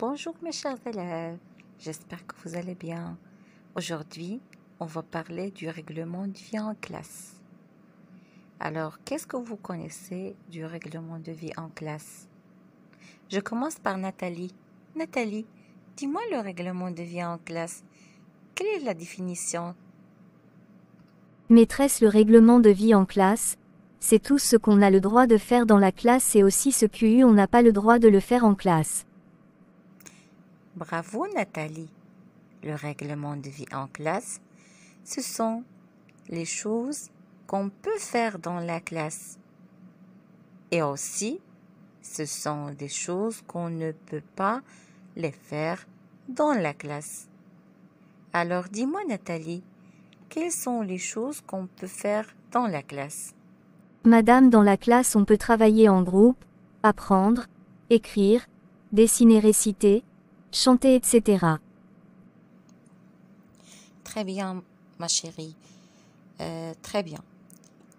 Bonjour mes chers élèves, j'espère que vous allez bien. Aujourd'hui, on va parler du règlement de vie en classe. Alors, qu'est-ce que vous connaissez du règlement de vie en classe Je commence par Nathalie. Nathalie, dis-moi le règlement de vie en classe. Quelle est la définition Maîtresse, le règlement de vie en classe, c'est tout ce qu'on a le droit de faire dans la classe et aussi ce qu'on n'a pas le droit de le faire en classe. Bravo Nathalie. Le règlement de vie en classe, ce sont les choses qu'on peut faire dans la classe. Et aussi, ce sont des choses qu'on ne peut pas les faire dans la classe. Alors dis-moi Nathalie, quelles sont les choses qu'on peut faire dans la classe Madame, dans la classe, on peut travailler en groupe, apprendre, écrire, dessiner, réciter, chanter, etc. Très bien, ma chérie. Euh, très bien.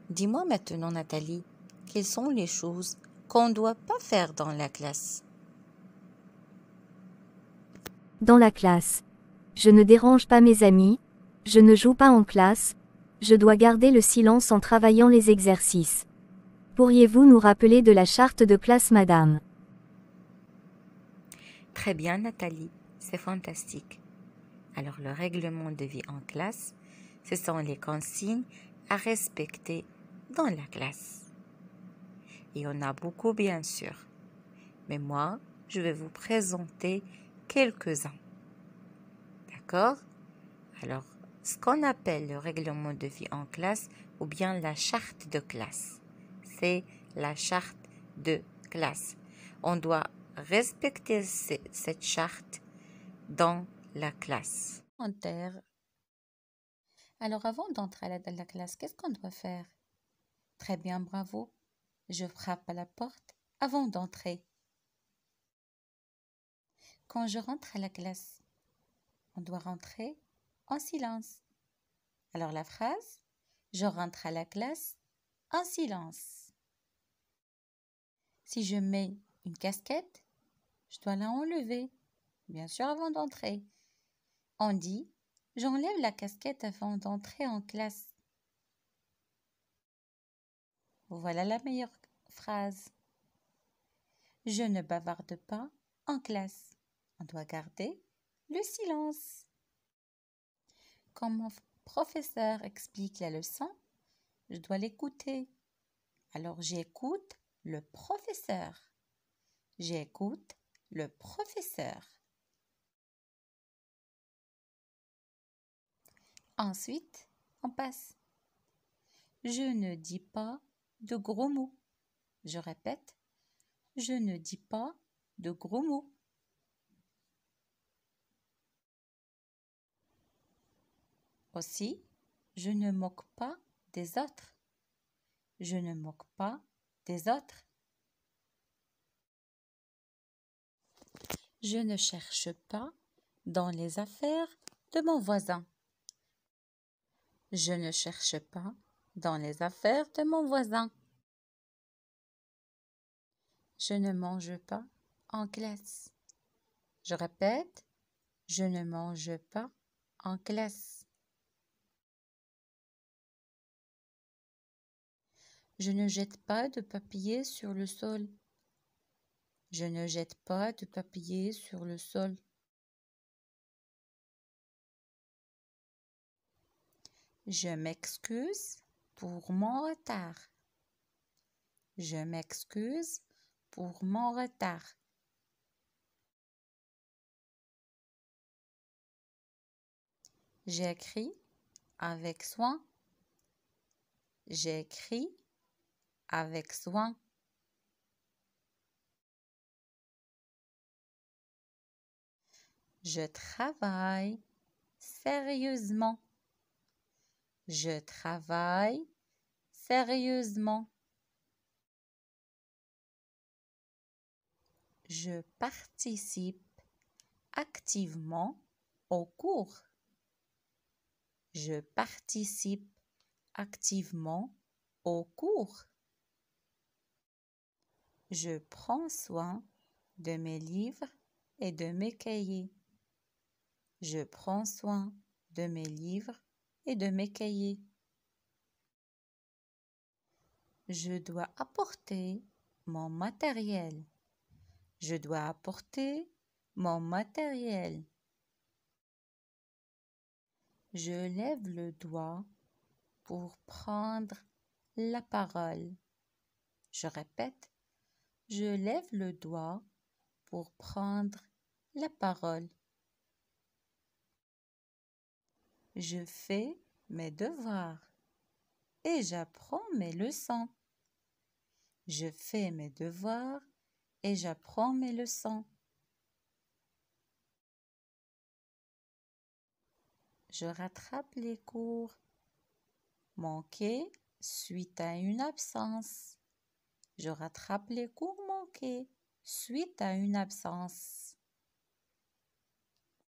Dis-moi maintenant, Nathalie, quelles sont les choses qu'on ne doit pas faire dans la classe Dans la classe. Je ne dérange pas mes amis, je ne joue pas en classe, je dois garder le silence en travaillant les exercices. Pourriez-vous nous rappeler de la charte de classe, madame Très bien Nathalie, c'est fantastique. Alors le règlement de vie en classe, ce sont les consignes à respecter dans la classe. Il y en a beaucoup bien sûr, mais moi, je vais vous présenter quelques-uns. D'accord Alors, ce qu'on appelle le règlement de vie en classe ou bien la charte de classe, c'est la charte de classe. On doit respecter cette charte dans la classe. Alors avant d'entrer dans la classe, qu'est-ce qu'on doit faire Très bien, bravo. Je frappe à la porte avant d'entrer. Quand je rentre à la classe, on doit rentrer en silence. Alors la phrase, je rentre à la classe en silence. Si je mets une casquette Je dois la enlever. Bien sûr avant d'entrer. On dit, j'enlève la casquette avant d'entrer en classe. Voilà la meilleure phrase. Je ne bavarde pas en classe. On doit garder le silence. Quand mon professeur explique la leçon, je dois l'écouter. Alors j'écoute le professeur. J'écoute le professeur. Ensuite, on passe. Je ne dis pas de gros mots. Je répète, je ne dis pas de gros mots. Aussi, je ne moque pas des autres. Je ne moque pas des autres. je ne cherche pas dans les affaires de mon voisin. Je ne cherche pas dans les affaires de mon voisin. Je ne mange pas en classe. Je répète, je ne mange pas en classe. Je ne jette pas de papier sur le sol. Je ne jette pas de papier sur le sol. Je m'excuse pour mon retard. Je m'excuse pour mon retard. J'écris avec soin. J'écris avec soin. Je travaille sérieusement. Je travaille sérieusement. Je participe activement au cours. Je participe activement au cours. Je prends soin de mes livres et de mes cahiers. Je prends soin de mes livres et de mes cahiers. Je dois apporter mon matériel. Je dois apporter mon matériel. Je lève le doigt pour prendre la parole. Je répète, je lève le doigt pour prendre la parole. Je fais mes devoirs et j'apprends mes leçons. Je fais mes devoirs et j'apprends mes leçons. Je rattrape les cours. manqués suite à une absence. Je rattrape les cours manqués suite à une absence.